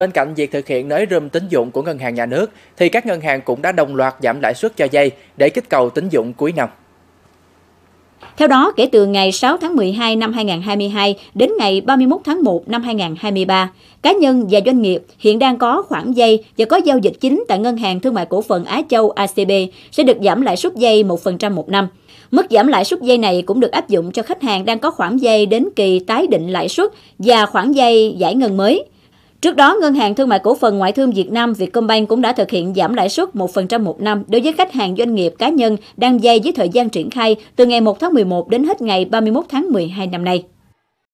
Bên cạnh việc thực hiện nới rơm tín dụng của ngân hàng nhà nước, thì các ngân hàng cũng đã đồng loạt giảm lãi suất cho vay để kích cầu tín dụng cuối năm. Theo đó, kể từ ngày 6 tháng 12 năm 2022 đến ngày 31 tháng 1 năm 2023, cá nhân và doanh nghiệp hiện đang có khoản vay và có giao dịch chính tại Ngân hàng Thương mại Cổ phần Á Châu ACB sẽ được giảm lãi suất vay 1% một năm. Mức giảm lãi suất vay này cũng được áp dụng cho khách hàng đang có khoản vay đến kỳ tái định lãi suất và khoản vay giải ngân mới – Trước đó, Ngân hàng Thương mại Cổ phần Ngoại thương Việt Nam Vietcombank cũng đã thực hiện giảm lãi suất 1% một năm đối với khách hàng doanh nghiệp cá nhân đang vay với thời gian triển khai từ ngày 1 tháng 11 đến hết ngày 31 tháng 12 năm nay.